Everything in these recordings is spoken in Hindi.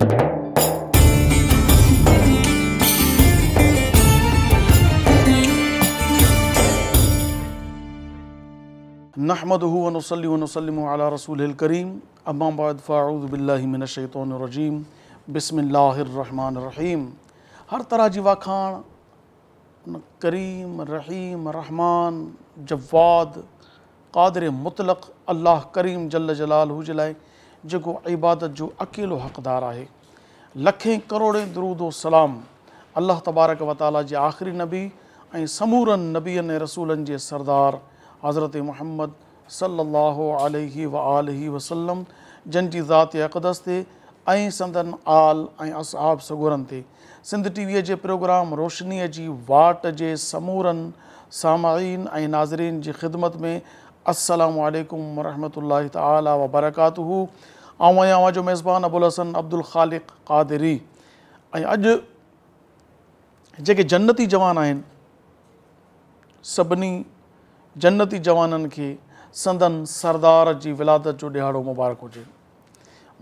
नहमदनसलम रसूल करीम अम्माबाद फ़ाऊदबिल्लिमिनशैतरजीम बसमीम हर तरह जी वाखान करीम रहीम रहमान जवाद कादर मुतलक अल्लाह करीम जल जलाल जलाए जो इबादत जो अकेलो हक़दार है लखें करोड़े दरूदो सलाम अल्लाह तबारक वताला जे आख़िरी नबी ऐं समूरनि नबियनि ऐं रसूलनि जे सरदार हज़रत मुहम्मद सलाहु व आलही वसलम जंहिंजी ज़ात अक़दस ते संदन आल ऐं असहाब सगोरनि सिंध टीवी के प्रोग्राम रोशनीअ की वाट के समूरनि सामाइन ऐं नाज़रीन जी ख़िदमत में असलकम वरहमल तबरक आवा मेज़बान अबुल हसन अब्दुल ख़ालिक क़ादरी अज अॼु जन्नती जवान आहिनि जन्नती जवाननि के संदन सरदार की विलादत जो ॾियारो मुबारक हुजे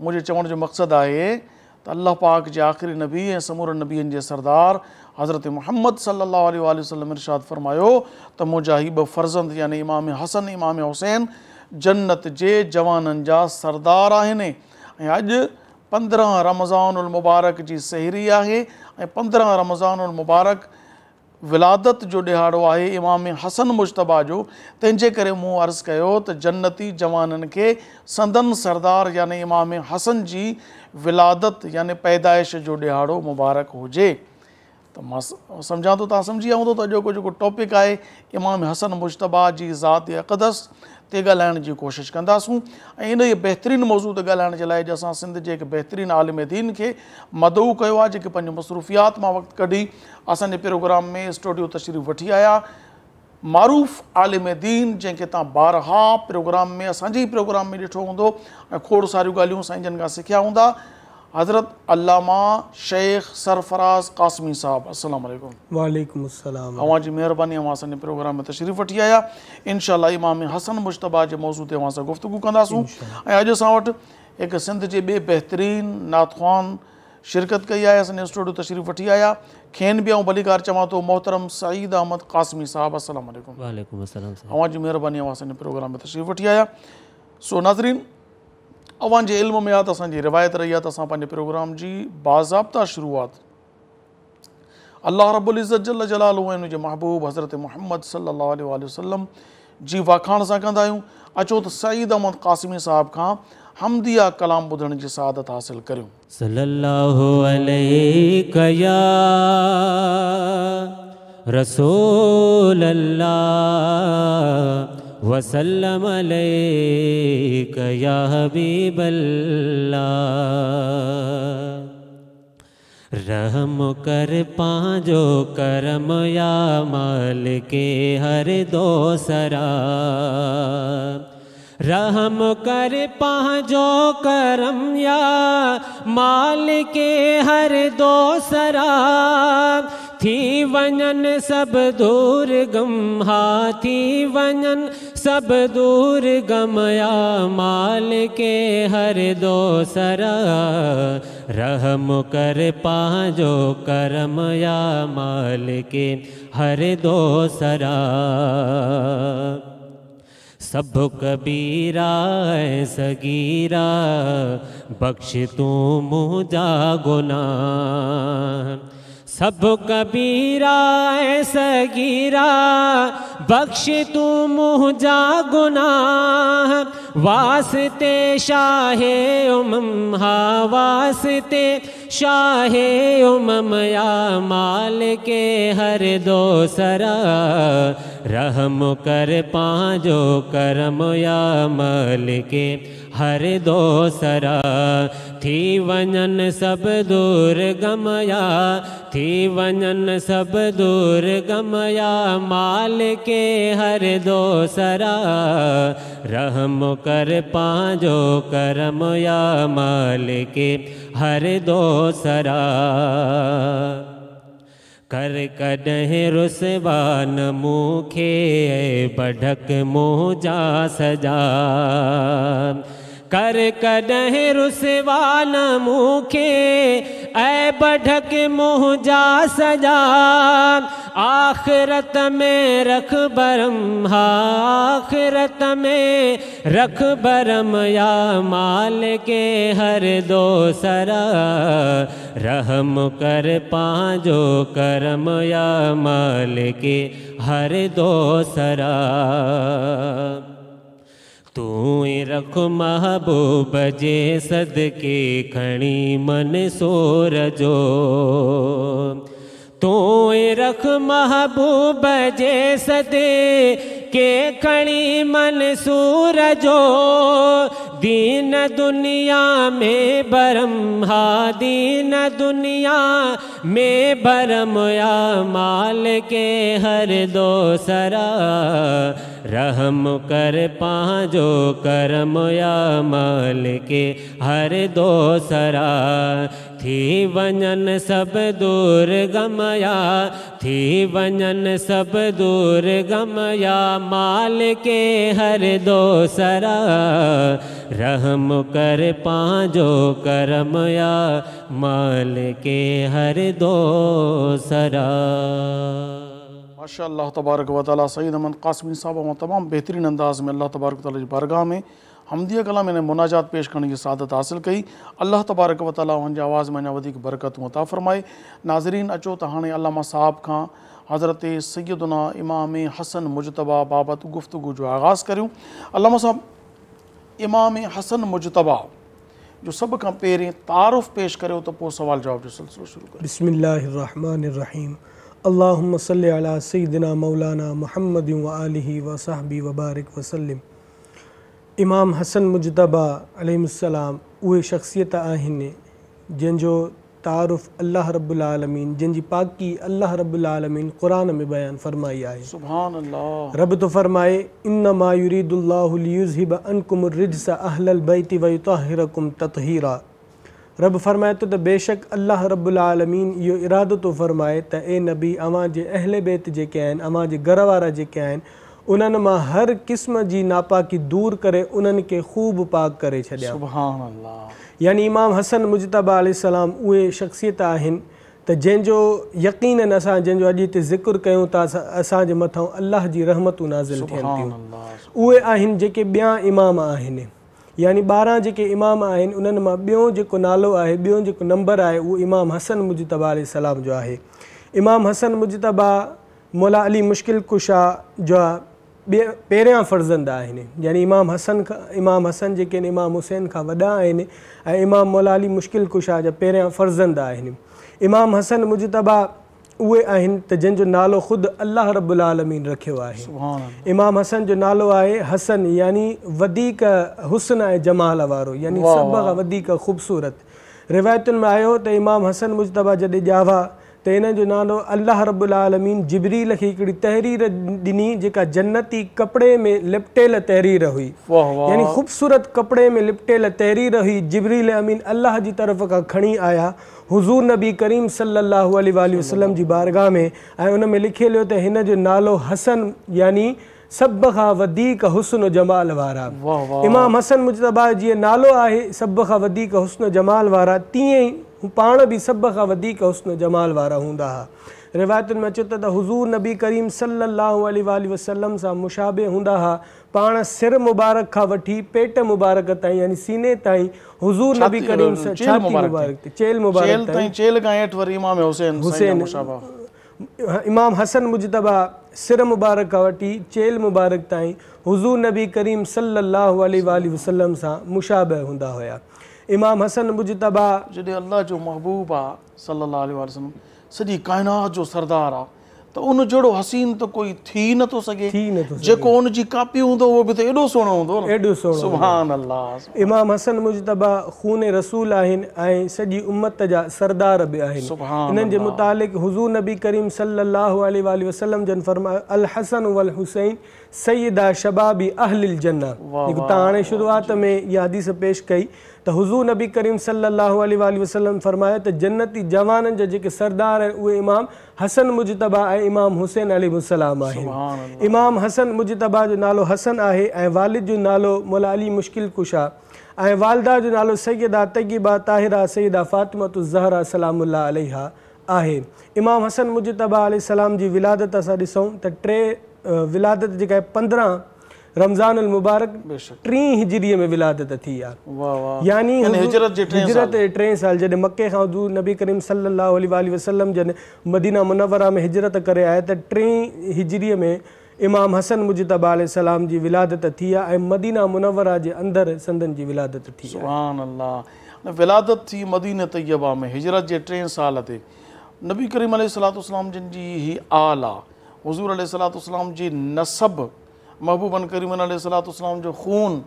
मुझे चवण जो मक़सदु आहे त पाक के आख़िरी नबी ऐं समूरनि नबियनि जे सरदार हज़रत मोहम्मद सल्ला वसम इरशाद फरमायो तो मुंहिंजा ही ॿ फ़र्ज़ंद यानी इमाम हसन इमाम हुसैन जन्नत जे जवाननि जा सरदार आहिनि ऐं अॼु रमज़ान उल मुबारक जी सहरी है पंद्रह रमज़ान उल मुबारक विलादत जो दिहाड़ो है इमाम हसन मुशतबा जो तंहिंजे करे मूं अर्ज़ु कयो त जन्नती जवाननि के संदन सरदार यानी इमाम हसन जी विलादत यानी पैदाइश जो दिहाड़ो मुबारक हुजे तो मां तो थो तव्हां सम्झी विया हूंदो टॉपिक है इमाम हसन मुशतबा की ज़ात अक़दस ते ॻाल्हाइण जी कोशिशि कंदासूं ऐं इन ई बहितरीनु मौज़ू ते ॻाल्हाइण जे सिंध जे हिकु आलिम दीन के मदऊ किया जो जेके मसरूफ़ियात में वक्त कढी असांजे प्रोग्राम में स्टूडियो तशरीफ़ वी आया मारूफ़ आलिम दीन जैके तारहा बारहा प्रोग्राम में असांजे ई में ॾिठो हूंदो ऐं खोड़ सारियूं ॻाल्हियूं साईं जन खां सिखिया हूंदा हज़रत अल्लामा शेख सरफराज कासमी साहब असलम वालेकुम अवां जी मेहरबानी अवां सां प्रोग्राम में तशरीफ़ वठी आया इनशाला इमाम हसन मुशतबा जे मौजूद ते अवां सां गुफ़्तगु कंदासूं ऐं अॼु असां वटि सिंध जे बे बेहतरीन नातख़्वान शिरकत कई आहे असांजे स्टूडियो तशरीफ़ वठी आया खेन बि आऊं भलीकार चवां थो मोहतरम सईद अहमद कासमी साहब असलम अवां जी मेहरबानी अवां सां प्रोग्राम में तशरीफ़ वठी आया सो नाज़रीन जे इल्म में आहे त असांजी रिवायत रही आहे त असां पंहिंजे प्रोग्राम जी बाज़ाब्ता शुरूआत अलाह रबुल इज़त जल जलाल महबूब हज़रत मोहम्मद सलाहु वसलम जी वाखाण सां कंदा आहियूं अचो त सईद अहमद क़ासिमी साहिब खां हमदिया कलाम ॿुधण जी सादत हासिल و سلم علی کیا حبیب رحم کر پا جو کرم یا مالک ہر دو سرا رحم کر پا جو کرم یا مالک ہر دو سرا تھی ون سب دور غم ہاتی ون सब दूर गमया माल के हर दो सरा रहम कर पाँजो करमया माल के हर दो सरा सब कबीरा सगीरा बख्श तू मुझा गुना सभु कबीराए सगीरा बख़्श तूं मूं गुनाह वास्ते शाहे हे ऊम हा वास्ते शाह या मया मालिके हरि दोसरा रहम कर पंहिंजो कर मया मालिके हर दोसरा थी वञन सभु दूर गमया थी वञन सब दूर गमया माल के हर दोसरा रहम कर पांजो करम या माल के हर दोसरा कर कॾहिं रुसवान मूंखे बढ़क मुंहिंजा सजा कर कॾहिं रुसवान मुखे ऐ बढ़क मुंह जा सजा आख़िरत में रख बरम आख़िरत में रख बरम या माल के हर दो सरा रहम कर पाजो करम या माल के हर दो सरा तू रख महबूब जे के खणी मन सोर जो तू रख महबूब जे सद के खणी मन सूर जो दीन दुनिया में बरम्हा दीन दुनिया में बरमया माल के हर दोसरा सरा रहम कर पाँजो करमया माल के हर दोसरा थी वजन सब दूर गमया थी वजन सब दूर गमया माल के हर दोसरा रहम कर पाजो करमया माल के हर दोसरा माशा अल्लाह तबारक वाली सईद अहमद कासमी साहब तमाम बेहतरीन अंदाज़ में अल्लाह तबारक वाली बारगाह में हमदिया कलाम इन मुनाजात पेश करने की सादत हासिल कई अल्लाह तबारक वताली आवाज़ में अञा बरकत मुता फ़रमाए नाज़रीन अचो तो हाँ अलामा साहब का हज़रत सैदुना इमाम हसन मुजतबा बाबत गुफ़्तगु जो आगाज़ करूँ अलामा साहब इमाम हसन मुजतबा जो सब का पहिरीं तारुफ़ पेश कर तो सवाल जवाब जो सिलसिलो शुरू कर बिस्मिल्लाहिर्रहमानिर्रहीम अलाहुम्म सल्लि अला सैदना मौलाना मुहम्मद व आलिही व साहबी वबारक वसलम इमाम हसन मुजतबा अलसलाम उहे शख्सियत आहिनि जंहिंजो तारुफ़ अलाह रबालमीन जंहिंजी पाकी अलाह रबालमीन क़ुर में बयानु फ़रमाई आहे रब तो फ़रमाए इन मायूरीदुल्लाब अनकुम रिजस अहल बैती वयुताहिरकुम ततहीरा रब फ़रमाए थो तो त बेशक अलाह रबालमीन यो इरादो तो फ़रमाए त ए नबी अवां जे अहल बैत जेके आहिनि अवां जे घर वारा जेके आहिनि उन हर क़िस्म जी नापाकी दूर करे उन्हनि खे ख़ूब पाक कर छॾिया यानी इमाम हसन मुजतबा अलाम उ शख़्सियत आहिनि त जंहिंजो यकीननि असां जंहिंजो अॼु ज़िक्र कयूं था असांजे मथां अलाह जी नाज़िल थियनि थियूं उहे आहिनि इमाम आहिनि यानी ॿारहं जेके इमाम आहिनि नालो है बो नंबर आहे उहो इमाम हसन मुजतबा सलाम जो है इमाम हसन मुजतबा मौला अली मुश्किल कुशा जो पहिरियां फ़र्ज़ंद आहिनि यानी इमाम हसन इमाम हसन जेके इमाम हुसैन का वा इमाम मोलाली मुश्किल कुशा जा पहिरियां फ़र्ज़ंद इमाम हसन मुजितबा उहे आहिनि त नालो खुद अल्लाह रबुल आलमीन रखियो आहे इमाम हसन जो नालो आहे हसन यानी वधीक हुस्न जमाल वारो यानी सब का ख़ूबसूरत रिवायतुनि में आयो तो इमाम हसन मुजितबा जॾहिं ॼावा तो हिनजो नालो अलाह रबालमीन जिबरील की तहरीर दिनी जी जन्नती कपड़े में लिपटल तहरीर हुई यानी ख़ूबसूरत कपड़े में लिपटल तहरीर हुई जिबरील अमीन अलाह जी तरफ़ का खणी आया हुज़ूर नबी करीम सलाहु वसलम जी बारगाह में ऐं उन में लिखियलु नालो हसन यानी सब का हुसन जमाल वारा इमाम हसन मुजतबा जीअं नालो आहे सब का हुसन जमाल वारा तीअं ही हूँ पा भी सब का वधीक हुस्न जमाल वारा हूँ हा रिवायत में अचे तो हजूर नबी करीम सल आली वसलम से मुशाबे हूँ हा पा सिर मुबारक का वी पेट मुबारक तीन यानी सीने तीन हजूर नबी करीम मुबारक चेल मुबारक इमाम हुसैन इमाम हसन मुजतबा सिर मुबारक का वी चेल मुबारक तीन हजूर नबी करीम सल आली वसलम से मुशाबे हूँ हुआ امام حسن مجتبا جڏهن اللہ جو محبوب صلی اللہ علیہ وسلم سڄی کائنات جو سردار ان त उन जहिड़ो हसीन त कोई थी नथो सघे थी नथो जेको उनजी कापी हूंदो उहो बि त एॾो सुहिणो हूंदो سبحان اللہ इमाम हसन मुजतबा खून रसूल आहिनि ऐं सॼी उमत जा सरदार बि आहिनि हिननि जे मुतालिक हुज़ू नबी करीम सलाहु वसलम जन फरमायो अल हसन वल हुसैन सईदा शबाबी अहलिल जन्ना त हाणे शुरूआति में इहा हदीस पेश कई त हुज़ू नबी करीम सली वसलम फरमायो त जन्नती जवाननि जा जेके सरदार आहिनि उहे इमाम हसन मुजतबा ऐं इमाम हुसैन अली मुसलाम आहिनि इमाम हसन मुजतबा जो नालो हसन आहे ऐं वालिद जो नालो मौला अली मुश्किल कुशा ऐं वालदा जो नालो सैदह तगीबा ताहिरा सैदा फ़ातित ज़हरा सलाम आहे इमाम हसन मुजतबा मुजता सलाम जी विलादत असां ॾिसूं त टे विलादत जेका आहे पंद्रहं रमज़ान अल मुबारक टी हिजरी में विलादत थी आहे यानी हिजरत टे साल जैसे मके नबी करीम सलाहु जैसे मदीना मुनवरा में हिजरत कर आया त टे हिजरी में इमाम हसन मुजितब सलाम की विलादत थी मदीना मुनवरा के अंदर संदन की विलादत थी विलादत थी मदीन तैयबा में हिजरत के टे साल ते नबी करीम सलातलाम जिन जी हीअ आल आहे हज़ूर सलातलाम जी नसब महबूब अन करीम सलाम जो खून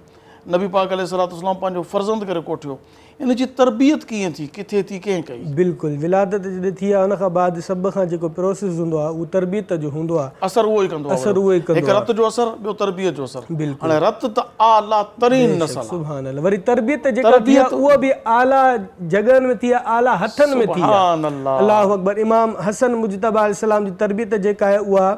नबी पाक सलाम पंहिंजो फर्ज़ंद कर कोठो इन तरबियत कीअं थी किथे थी कें कई बिल्कुल विलादत जॾहिं थी उन हुनखां बाद सभ खां प्रोसेस हों तरबियत जो हों असर उहो ई असर उहो ई कंदो रत जो असर ॿियो तरबियत जो असर बिल्कुल हाणे रत तो आला तरीन नसल सुभान अल्लाह वरी तरबियत जेका थी आहे उहा बि आला जॻहनि में थी आला हथन में थी आहे अल्लाह अकबर इमाम हसन मुजतबा सलाम की तरबियत जेका है उहा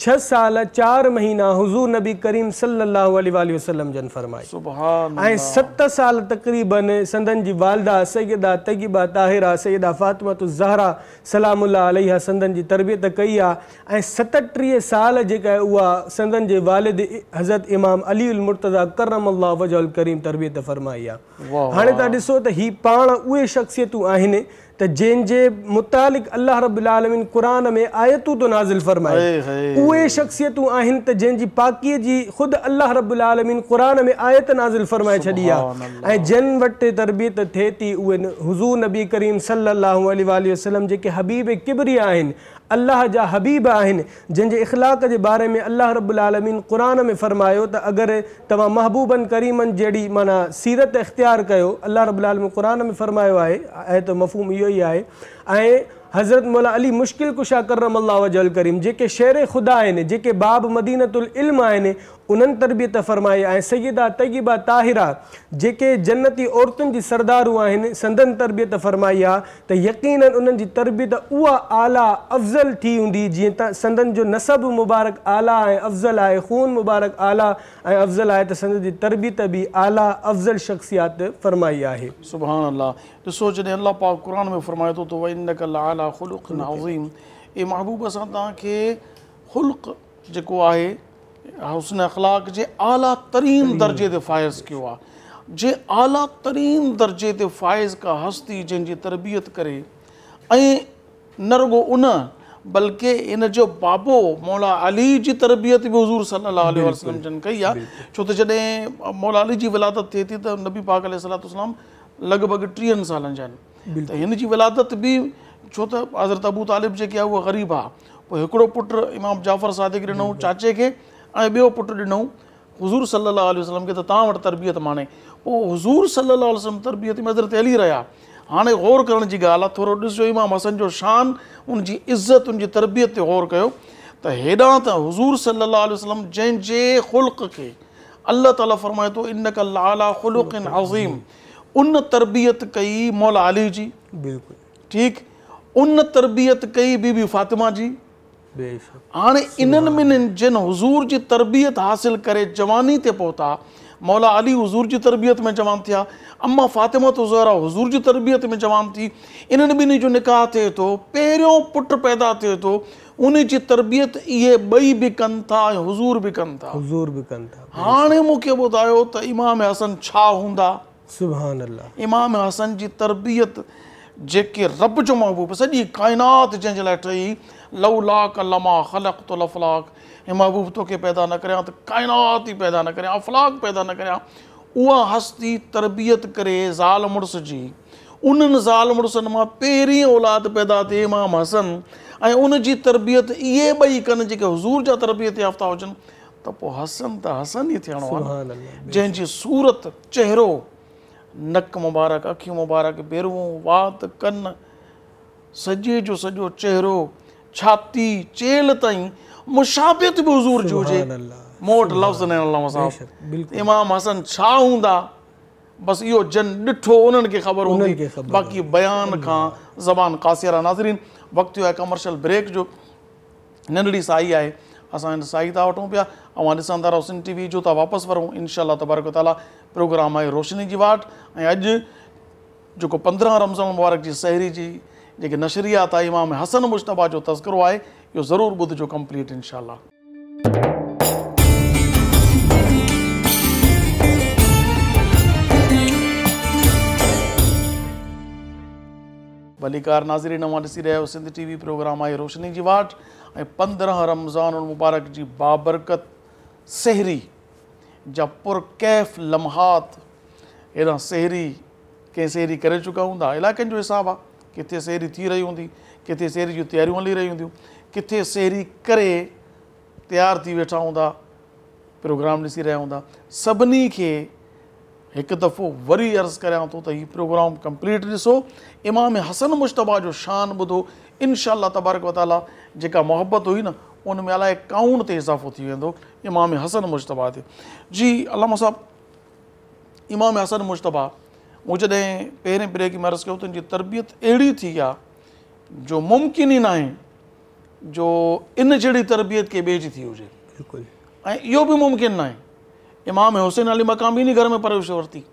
छह साल चार महीना हुजूर नबी करीम सल्लल्लाहु जन फरमाई सत साल तक़रीबन संदन जी वालदा सैदा तयबा ताहिरा सैदा फ़ातिमत ज़हरा सलामुल्ला अलहा संदन जी तरबियत कई आहे ऐं साल जेका आहे संदन वालिद हज़रत इमाम अली उल मुर्तज़ा करम अल्ला वजल करीम तरबियत फरमाई हाँ हाणे तव्हां ॾिसो त हीअ पाण तो जंहिंजे मुतालिक़ अलाह रबालमिन क़ुर में आयतू तो नाज़िल फ़रमाए उहे शख़्सियतूं आहिनि त जंहिंजी पाकीअ जी ख़ुदि रबालमिन क़ुर में आयत नाज़िल फ़रमाए छॾी आहे ऐं तरबियत थिए थी उहे हुज़ूर नबी करीम सलाहु वसलम जेके किबरी अलाह जा हबीब आहिनि जंहिंजे इख़लाक़ जे बारे में अलाह रबुल आलमीन क़ुर में फ़रमायो त अगरि तव्हां महबूबनि करीमनि जहिड़ी माना सीरत इख़्तियार कयो अलाह रबुल आलमी क़ुर में फ़रमायो आहे ऐं त मफ़ूम इहो ई आहे ऐं हज़रत मौला अली मुश्किल कुशा करम अला वज करीम जेके शेर ख़ुदा आहिनि जेके बाब मदीनतुल इल्म आहिनि उन्हनि तरबियत फ़रमाई ऐं सयदा तयबा ताहिरा जेके जन्नती औरतुनि जी सरदारूं आहिनि संदन तरबियत फ़रमाई आहे त यकीन उन्हनि जी तरबियत उहा आला अफ़ज़ल थी हूंदी जीअं त संदन जो नसबु मुबारक आला ऐं अफ़ज़ल आहे ख़ून मुबारक आला ऐं अफ़ज़ल आहे त संदन जी तरबियत बि आला अफ़ज़ल शख़्सियात फ़रमाई आहे ॾिसो जॾहिं अलाह पाक क़ुर में फ़रमाए थो सुभाणे महबूब असां तव्हांखे ख़ुल्क जेको आहे हुसन अखलाक जे आला तरीन दर्जे ते फायज कयो आहे जे आला तरीन दर्जे ते फाइज़ का हस्ती जंहिंजी तरबियत करे न रुगो उन बल्कि इन जो बाबो मौला अली की तरबियत भी हज़ूर सलम जन कई आहे छो त जॾहिं मौला अली जी विलादत थिए थी त नबी पाक सलाम लगभग टीह साल इनकी विलादत भी छो तो हज़रत अबू तालिब जी आहे उहा ग़रीब आड़ो पुट इमाम जाफ़र सादिक ॾिनो चाचे के ऐं पुट पुटु ॾिनऊं हज़ूर सलाहु वसलम के त तरबियत माने वो हज़ूर सलाहु वसलम तरबियत में हज़रत हली रहा हाँ गौर कर जी इमाम हसन जो शान उनजी इज्जत उनजी तरबियत गौर कयो त हज़ूर सलाहु वसलम जैसे ख़ुल्क़ खे अलाह ताला फरमाए थो इन लाला ख़ुल्क़ अज़ीम उन तरबियत कई मौला अली जी बिल्कुल ठीक उन तरबियत कई बीबी फातिमा जी हाणे इन्हनि ॿिन्हिनि जिन हज़ूर जी तरबियत हासिलु करे जवानी ते पहुता मौला अली जी तरबियत में जवान थिया अम्मा हज़ूर जी तरबियत में जवान थी इन्हनि ॿिन्ही जो निकाह थिए थो पहिरियों पुटु पैदा थिए थो उन जी तरबियत इहे मूंखे जेके रब जो महबूब सजी कायनात जैसे लाइ ठही लव लमा ख़लक़ तो लफ़लाक हे महबूब तोखे पैदा न करियां त काइनात ई पैदा न करियां अफ़लाक पैदा न करियां उहा हस्ती तरबियत करे ज़ाल मुड़स जी उन्हनि ज़ाल मुड़ुसनि मां पहिरीं औलाद पैदा थे इमाम हसन ऐं तरबियत ये बई कन जेके हज़ूर जा तरबियत याफ़्ता हुजनि तो हसन तो हसन ही थे आहे सूरत चहिरो नक कन मुबारके जो हुजे इमाम हसन छा हूंदा बसि इहो जन ॾिठो उन्हनि खे ख़बर हूंदी बाक़ी बयान खां ज़बान कासियारा नाज़रीन वक़्तु कमर्शल ब्रेक जो नंढड़ी साई आहे असान हिन सां ई था वठूं था टीवी जो वापस वापसि वरूं इनशा तबारक ताला प्रोग्राम है रोशनी की वाट अज जो जेको पंद्रह रमज़ान मुबारक जी सहरी जी नशरियात आहे इमाम हसन मुशतबा जो तस्करो यो जरूर ज़रूरु जो कंप्लीट इनशाला भलीकार नाज़री नवा ॾिसी रहिया आहियो सिंधी टी वी प्रोग्राम आहे रोशनी जी वाट ऐं पंद्रहं रमज़ान उल मुबारक जी बाबरकत सहरी जा पुर कैफ़ लमहा अहिड़ा सहरी कंहिं सेरी करे चुका हूंदा इलाइक़नि जो हिसाबु आहे किथे सेरी थी रही हूंदी किथे सेरी जूं तयारियूं हली रहियूं हूंदियूं किथे सेरी करे तयारु थी वेठा हूंदा प्रोग्राम ॾिसी रहिया हूंदा सभिनी खे एक दफ़ो वरी अर्ज़ करा तो ये प्रोग्राम कंप्लीट ऐसो इमाम हसन मुशतबा जो शान बुधो इनशाला तबारक वाली जी मोहब्बत हुई न उनमें में काउन इज़ाफ़ो थी वो इमाम हसन मुशतबा ते जी अलाम साहब इमाम हसन मुशतबा वो जॾहिं पहिरें ब्रेक में अर्ज़ु किया तो तरबियत अड़ी थी आहे जो मुमकिन ही न जो इन जड़ी तरबियत के बेज थी हो बिल्कुलु भी मुमकिन ना है। इमाम हुसैन अली मकाम नहीं घर में परवेश वरती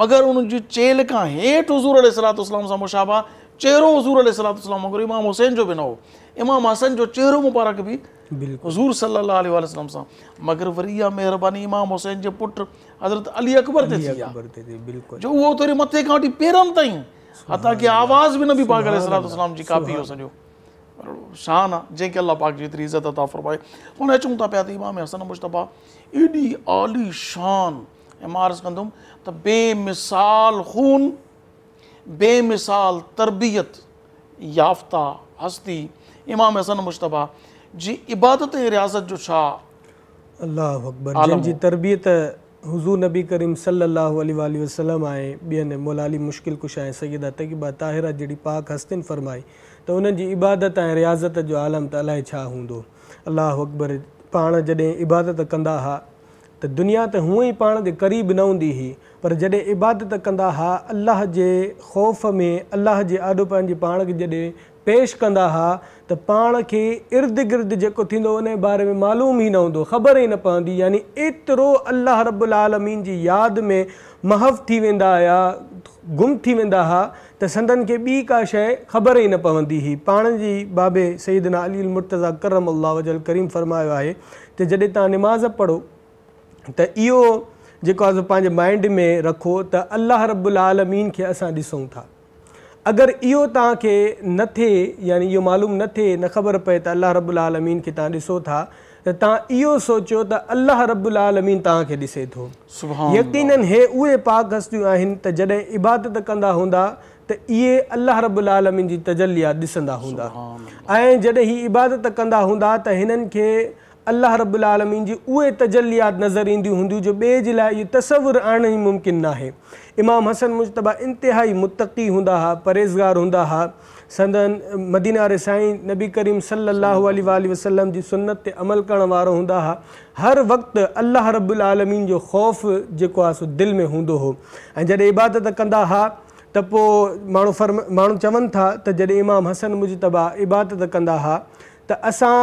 मगर उन चेल का हेठ हज़ूर सलातलाम से मुशाबा चेहरो हज़ूर सलातलाम इमाम हुसैन जो भी न हो इमाम हसन जो चेहरो मुबारक भी हज़ूर सल्लाम से मगर वरी इहा मेहरबानी इमाम हुसैन के पुट हज़रत अली अकबर ते जो वो थोरी मथे का वी पेरनि तई हता की आवाज़ भी नबी बि सलाम कापी हो सो शान आ जंहिंखे अलाह पाक जी एतिरी इज़त अता फ़रमाए हुन अचूँ था पाया इमाम हसन मुशतबा एडी आली शान मार्ज मां तो बेमिसाल खून बेमिसाल तरबियत याफ़्ता हस्ती इमाम हसन मुशतबा जी इबादत ऐं रियाज़त जो छा अलाह तरबियत हुजूर नबी करीम सलाहु आल वसलम आहे ॿियनि मोलाली मुश्किल कुश आहे सैदा तयबा ताहिरा जहिड़ी पाक हस्तिन फ़रमाई त उन्हनि जी इबादत ऐं रियाज़त जो आलम त अलाए छा हूंदो अलाह अकबर पाण जॾहिं इबादत कंदा हुआ त दुनिया त हूअं ई पाण जे क़रीब न हूंदी हुई पर जॾहिं इबादत कंदा हुआ अलाह जे ख़ौफ़ में अलाह जे आॾो पंहिंजे पाण खे जॾहिं पेश कंदा हुआ त पाण खे इर्द गिर्द जेको थींदो उन जे बारे में मालूम ई न हूंदो ख़बर ई न पवंदी यानी एतिरो अलाह रबु अलालमीन जी यादि में महफ़ थी वेंदा हुआ गुम थी वेंदा हुआ त संदन खे ॿी का शइ ख़बर ई न पवंदी हुई पाण जी बाबे सईदना अली मुर्तज़ा करम अलाह वजल करीम फ़रमायो आहे त जॾहिं तव्हां निमाज़ पढ़ो त इहो जेको आहे पंहिंजे माइंड में रखो त अलाह रबुल आलमीन खे असां ॾिसूं था अगरि इहो तव्हांखे न थिए यानी इहो मालूम न थिए न ख़बर पए त अलाह रबुल आलमीन खे तव्हां ॾिसो था त तव्हां इहो सोचियो त अलाह रबुल आलमीन तव्हांखे ॾिसे थो यकीन हे उहे पाक हस्तियूं आहिनि त जॾहिं इबादत कंदा हूंदा त इहे अलाह रबुल आलमीन जी तजलिया ॾिसंदा हूंदा ऐं जॾहिं इहे इबादत कंदा हूंदा त हिननि खे अलाह रबुल आलमीन जी उहे तजल्यात नज़र ईंदियूं हूंदियूं जो ॿिए जे लाइ इहो तसवुरु आणण ई मुमकिन नाहे इमाम हसन मुशतबा इंतिहाई मुतक़ी हूंदा हुआ परहेज़गार हूंदा हुआ संदन मदीना रे साईं नबी करीम सली अलाही वसलम जी सनत ते अमल करण वारो हूंदा हुआ हर वक़्तु अलाह रबु आलमीन जो ख़ौफ़ जेको आहे सो दिलि में हूंदो हुओ ऐं जॾहिं इबादत कंदा हुआ त पोइ माण्हू माण्हू चवनि था त जॾहिं इमाम हसन मुजतबा इबादत कंदा हुआ त असां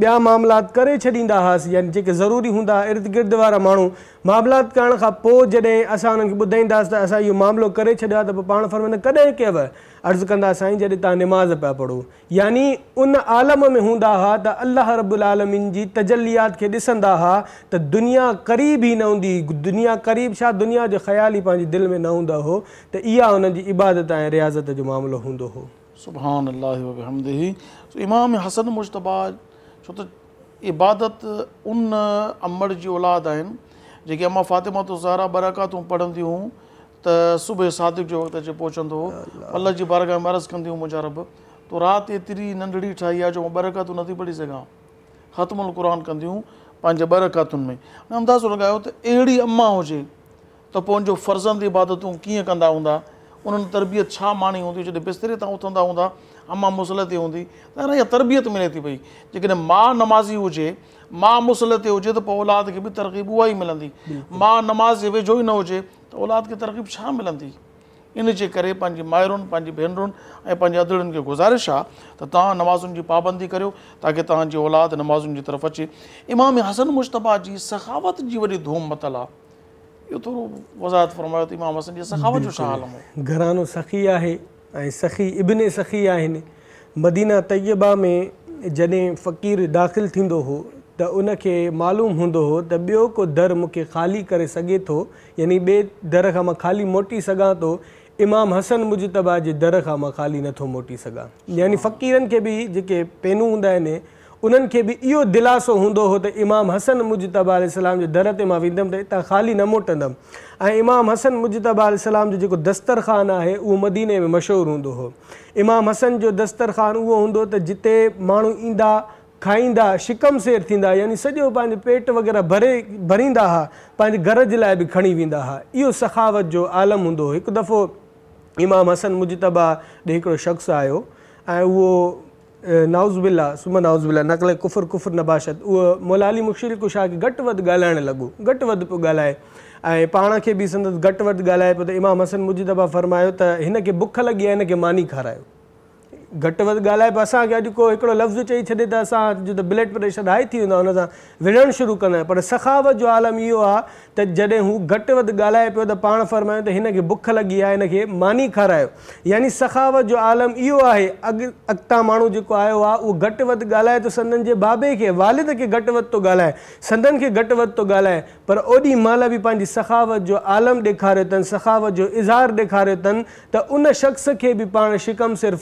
ॿिया मामलात करे छॾींदा हुआसीं यानी जेके ज़रूरी हूंदा इर्द गिर्द वारा माण्हू मामलात करण खां पोइ जॾहिं असां हुननि खे ॿुधाईंदासीं त असां इहो मामिलो करे छॾियो आहे त पोइ पाण फर्माईंदा कॾहिं कयव अर्ज़ु कंदा साईं जॾहिं तव्हां निमाज़ पिया पढ़ो यानी उन आलम में हूंदा हुआ त अलाह रबुल आलमिन जी तजलियात खे ॾिसंदा हुआ त दुनिया क़रीब ई न हूंदी हुई दुनिया क़रीब छा दुनिया जो ख़्याल ई पंहिंजी दिलि में न हूंदो हुओ त इहा हुन जी इबादत ऐं रियाज़त जो मामिलो हूंदो हुओ छो त इबादत उन अमड़ जी औलाद आहिनि जेके अमा फ़ातिमा तो ज़ारा बराकातूं पढ़ंदियूं तो सुबह सादिक जो वक्त अच्छे पहुचंदो हुओ अलाह जी बारगाह में अर्ज कंदी हुई रब तो रात एतरी नंढड़ी ठाई है जो बरकत ॿ पढ़ी सघां खत्म कुरान कंदियूं पंहिंजे ॿ में अंदाज़ो लॻायो तो अड़ी अम्मा हो तो पंहिंजो फर्ज़ंद इबादतू कि कंदा हूँ उन तरबियत मानी होंगी जैसे बिस्तरे तां उथंदा हूँ अम्मा मुसल होंगी तरबियत मिले थी पी जेकॾहिं माँ नमाज़ी हो माँ मुसलत ते तो औलाद खे तरक़ीब उ मिली मिलंदी नमाज़ वेझो ही न हो तो औलाद की तरक़ीब छा मिलंदी इन जे करे पंहिंजी माइरुनि पंहिंजी भेनरुनि ऐं पंहिंजे गुज़ारिश आहे त नमाजुन की पाबंदी करो ताकि तव्हांजी औलाद नमाज़ुनि की तरफ़ अचे इमाम हसन मुशतबा की सखावत की वॾी धूम मतल आहे इहो थोरो वज़ाहत फरमायो त इमाम हसन जी सखावत जो घरानो सखी है सखी इब्न सखी आहिनि मदीना तयबा में जॾहिं फ़क़ीर दाख़िल हो त उनखे मालूम हूंदो हुओ त ॿियो को दर मूंखे ख़ाली करे सघे थो यानी ॿिए दर खां मां ख़ाली मोटी सघां थो इमाम हसन मुजतबा जे दर खां मां ख़ाली नथो मोटी सघां यानी फ़क़ीरनि खे बि जेके पेनू हूंदा आहिनि उन्हनि खे बि इहो दिलासो हूंदो हो त इमाम हसन मुजतबा आलाम जे दर ते मां वेंदमि त हितां ख़ाली न मोटंदमि ऐं इमाम हसन मुजतबा आलि सलाम जो जेको दस्तरख़ान आहे उहो मदीने में मशहूरु हूंदो हो इमाम हसन जो दस्तरख़ान उहो हूंदो हो त जिते माण्हू ईंदा खाईंदा शिकम सेर थींदा यानी सॼो पंहिंजे पेट वग़ैरह भरे भरींदा हुआ पंहिंजे घर जे लाइ बि खणी वेंदा हुआ इहो सखावत जो आलम हूंदो हो हिकु दफ़ो इमाम हसन मुजी ॾे हिकिड़ो शख़्स आयो ऐं उहो नाउज़बिला सुम नाउज़बिला नकल कुफुर कुफुर नबाशत उहो मोलाली मुलाली मुशरीक खे घटि वधि ॻाल्हाइणु लॻो घटि वधि पियो ॻाल्हाए ऐं पाण खे बि संदसि घटि वधि ॻाल्हाए पियो त इमाम हसन मुजीदबा फ़र्मायो त हिन खे बुख लॻी ऐं हिनखे मानी खारायो घटि वधि ॻाल्हाए पियो असांखे अॼु को हिकिड़ो लफ़्ज़ु चई छॾे त असां जो त ब्लड प्रेशर हाई थी वेंदो आहे हुन सां विढ़णु शुरू कंदा आहियूं पर सखावत जो आलम इहो आहे त जॾहिं हू घटि वधि ॻाल्हाए पियो त पाण फ़र्मायूं त हिन खे बुख लॻी आहे हिन खे मानी खारायो यानी सखावत जो आलम इहो आहे अॻ अॻिता माण्हू जेको आयो आहे उहो घटि वधि ॻाल्हाए त संदनि जे बाबे खे वारिद खे घटि वधि थो ॻाल्हाए संदनि खे घटि वधि थो ॻाल्हाए पर ओॾी महिल बि पंहिंजी सखावत जो आलम ॾेखारियो अथनि सखावत जो इज़हार ॾेखारियो अथनि त उन शख़्स खे बि पाण शिकम सिर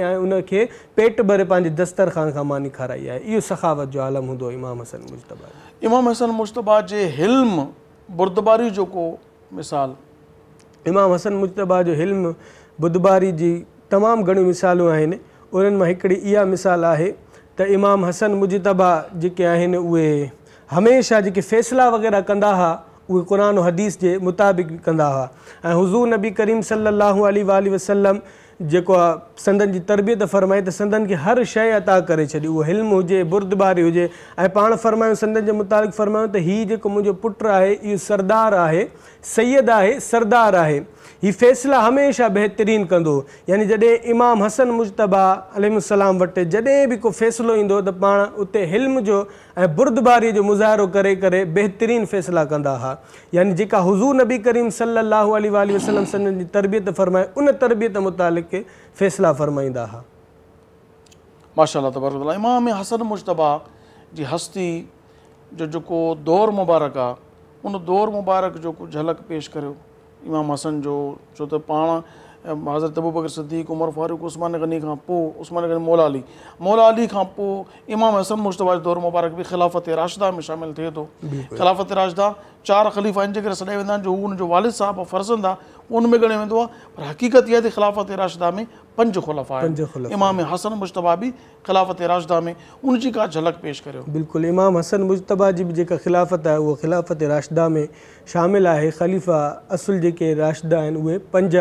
आहे ऐं पेट भरे पंहिंजे दस्तरखान खां मानी खाराई आहे इहो सखावत जो आलम हूंदो इमाम हसन मुशतबा इमाम हसन मुशतबा जे हिल्म बुर्दबारी जो को मिसाल इमाम हसन मुशतबा जो हिल्म बुधबारी जी तमामु घणियूं मिसालूं आहिनि उन्हनि मां मिसाल है त इमाम हसन मुजतबा जेके आहिनि उहे हमेशह जेके वग़ैरह कंदा हुआ उहे क़ुर हदीस के मुताबिक़ कंदा हुआ हुज़ूर नबी करीम सलाहु वसलम जेको आहे संदनि जी तरबियत फ़र्माई त संदनि खे हर शइ अता करे छॾी उहो हिल्म हुजे बुर्दबारी हुजे ऐं पाण फ़र्मायूं संदनि जे मुताबिक़ फ़र्मायूं त हीउ जेको मुंहिंजो पुटु आहे हीअ सरदार आहे सैद आहे सरदार आहे हीअ फ़ैसिला हमेशह बहितरीनु कंदो हुओ यानी जॾहिं इमाम हसन मुशतबा अलसलाम वटि जॾहिं बि को फ़ैसिलो ईंदो हुओ त पाण उते इल्म जो ऐं बुर्दबारी जो मुज़रो करे करे बहितरीनु फ़ैसिला कंदा हुआ यानी जेका हुज़ूर नबी करीम सली वसलम सन जी तरबियत फ़रमाए उन तरबियत मुतालिक़ फ़ैसिला फ़रमाईंदा हुआ माशा इमाम हसन मुशतबा जी हस्ती जो जेको दौरु मुबारक आहे उन दौरु मुबारक जो कुझु झलक पेश करियो इमाम हसन जो छो त पाण हज़रत अबू बकर सदीक उमर फ़ारूक उस्मान गनी खां उस्मान गनी मौला अली मौला अली खां इमाम हसन मुशतबा दौर मुबारक भी ख़िलाफ़त राशदा में शामिल थे तो ख़िलाफ़त राशदा चार खलीफा आहिनि जेके सॾाए वेंदा जो हू साहब वालिद साहिबु फ़र्ज़ंद उनमें उन वो पर हक़ीक़त यह थी ख़िलाफ़त राशदा में पंज ख़ुलाफ़ा आहिनि इमाम हसन मुशतबा भी ख़िलाफ़त राशदा में उनकी का झलक पेश कर बिल्कुल इमाम हसन मुशतबा की भी ख़िलाफ़त है वह ख़िलाफ़त राशदा में शामिल है ख़लीफ़ा असुल जेके राशदा उ पंज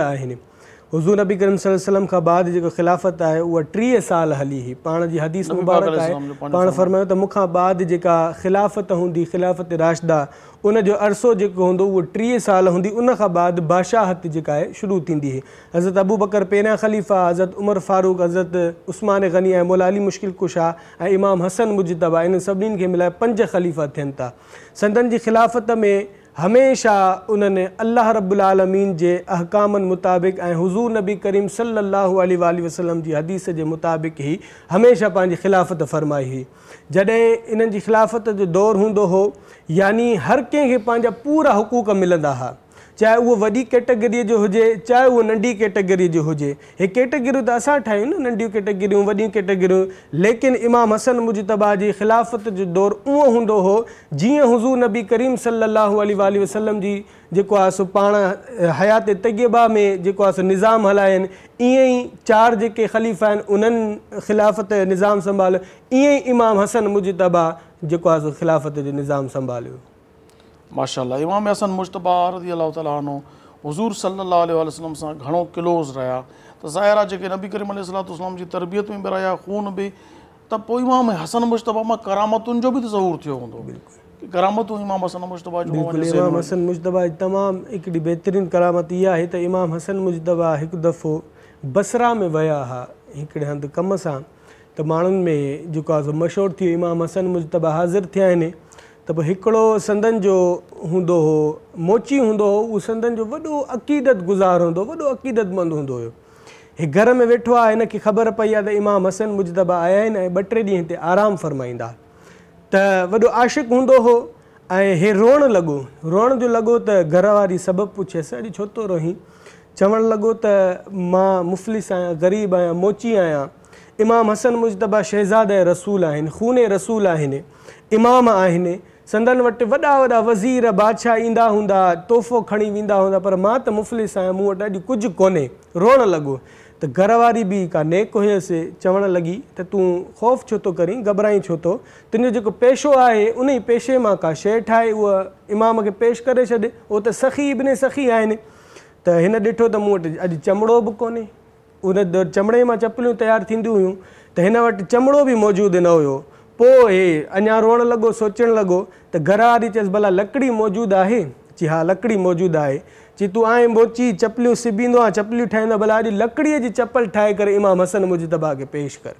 हज़ू नबी करीम वसल्लम खां बाद जेको ख़िलाफ़त है वह टीह साल हली हुई पाण जी हदीस मुबारक है पा फरमा त मूंखां बाद ख़िलाफ़त हूंदी ख़िलाफ़त राशदा उन अरसो जो हों उहो टीह साल होंगी उनखां बाद बादशाहत जेका शुरू थींदी हज़रत अबू बकर पहिरियां ख़लीफ़ा हज़रत उमर फ़ारूक हज़रत उस्मान गनी ऐं मोला मुश्किल कुशा इमाम हसन मुजितबा हिन सभिनीनि खे मिले पंज ख़लीफ़ा थियनि था संदन की ख़िलाफ़त में हमेशा उन्हें अल्लाह रब्लमीन के अहकाम मुताबिक़ ऐं हुज़ूर नबी करीम सलाहु वसलम की हदीस के मुताबिक़ ही हमेशा पंहिंजी ख़िलाफ़त फ़रमाई हुई जॾहिं इन्हनि ख़िलाफ़त जो दौरु हूंदो हो यानी हर कें पूरा हुकूक मिलंदा हुआ चाहे उहो वॾी कैटेगिरीअ जो हुजे चाहे उहो नंढी कैटेगरी जो हुजे इहे कैटेगरियूं त असां ठाहियूं नंढियूं कैटेगरियूं वॾियूं कैटेगरियूं लेकिन इमाम हसन मुजतबाह जी ख़िलाफ़त जो दौरु उहो हूंदो हो जीअं हुज़ूर नबी करीम सल वसलम जी जेको आहे सो पाण हयात तगीबा में जेको आहे सो निज़ाम हलाइनि ईअं ई चारि जेके ख़लीफ़ा आहिनि उन्हनि खिलाफ़त निज़ाम संभालियो ईअं ई इमाम हसन मुजतबाह जेको आहे सो ख़िलाफ़त जो निज़ाम संभालियो माशा इमाम हसन मुशतबा रज़ी अल्लाह तालो हज़ूर सलाहु वसलम से घणो क्लोज़ रहा तो ज़ाहिर आहे नबी करीम सलाम की तरबियत में भी रहा खून भी तो इमाम हसन मुशतबा में करामतुनि जो भी त थो थियो हूंदो इमाम हसन मुशतबा तमाम इमाम हसन मुशतबा करामत यहाँ है इमाम हसन मुशतबा एक दफ़ो बसरा में वह हाँ हंध कम से मांग में जो मशहूर थी इमाम हसन मुशतबा हाज़िर थे त पोइ हिकिड़ो संदनि जो हूंदो हुओ मोची हूंदो हुओ उहो संदनि जो वॾो अक़ीदत गुज़ार हूंदो हुओ वॾो अक़ीदतमंदु हूंदो हुओ हे घर में वेठो आहे हिन ख़बर पई आहे त इमाम हसन मुजदबा आया आहिनि ऐं ॿ टे ॾींहं हिते आरामु फ़रमाईंदा त वॾो आशिक़ु हूंदो हुओ ऐं हे रोअणु लॻो रोअण जो लॻो त घर वारी सबबु पुछियसि अॼु छो थो रोही चवणु लॻो त मां मुफ़लिस आहियां ग़रीबु आहियां मोची आहियां इमाम हसन मुज शहज़ाद रसूल खून रसूल इमाम आहिनि संदनि वटि वॾा वॾा वज़ीर बादशाह ईंदा हूंदा तोहफ़ो खणी वेंदा हूंदा पर मां त मुफ़लिस आहियां मूं वटि अॼु कुझु कोन्हे रोअण लॻो त घरवारी बि का नेक हुयसि चवणु लॻी त तूं ख़ौफ़ छो थो करीं घबराईं छो थो तुंहिंजो जेको पेशो आहे उन ई पेशे मां का शइ ठाहे उहा इमाम खे पेश करे छॾे उहो त सखी बिने सखी आहिनि त हिन ॾिठो त मूं वटि अॼु चमड़ो बि कोन्हे उन चमड़े मां चपलियूं तयारु थींदियूं हुयूं त हिन वटि चमड़ो बि मौजूदु न हुयो पो हे अञा रोअण लॻो सोचण लॻो त घरार थी चयसि लकड़ी मौजूदु आहे ची हा लकड़ी मौजूदु आहे ची तूं बोची चपलूं सिबींदो चपलियूं ठाहींदो जी चपल ठाहे करे इमाम हसन मुजता खे पेश कर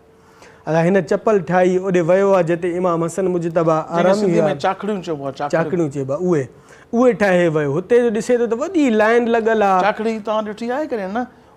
अलाए चपल ठाही होॾे वियो आहे जिते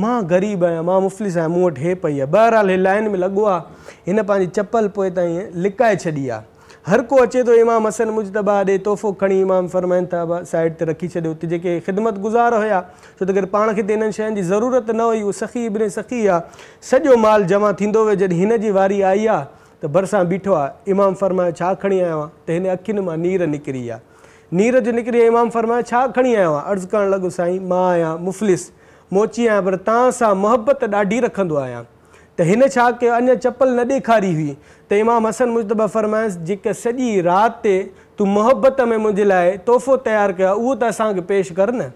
मां ग़रीब आहियां मां मुफ़लिस आहियां मूं वटि हे पई आहे बहरहाल हे लाइन में लॻो आहे हिन पंहिंजी चपल पोइ ताईं लिकाए छॾी आहे हर को अचे थो इमाम हसन मुजतबा ॾे तोहफ़ो खणी इमाम फ़रमाइनि था साइड ते रखी छॾियो हुते जेके ख़िदमत गुज़ार हुया छो त अगरि पाण खे त हिननि शयुनि जी ज़रूरत न हुई उहो सखी बिने सखी आहे सॼो माल जमा थींदो वियो जॾहिं हिन जी वारी आई आहे त भरिसां बीठो आहे इमाम फ़रमायो छा खणी आयो आहे त हिन अख़ियुनि मां नीर निकिरी आहे नीर जो निकिरी इमाम फ़रमायो छा खणी आयो आहे अर्ज़ु करणु लॻो साईं मां आहियां मुफ़लिस मोची आहियां पर तव्हां सां मुहबत ॾाढी रखंदो आहियां त हिन छा कयो अञा न ॾेखारी हुई त इमाम हसन मुशतबा फरमाइसि जेके सॼी राति ते तूं में मुंहिंजे लाइ तोहफ़ो तयारु कयो आहे उहो त असांखे पेश कर न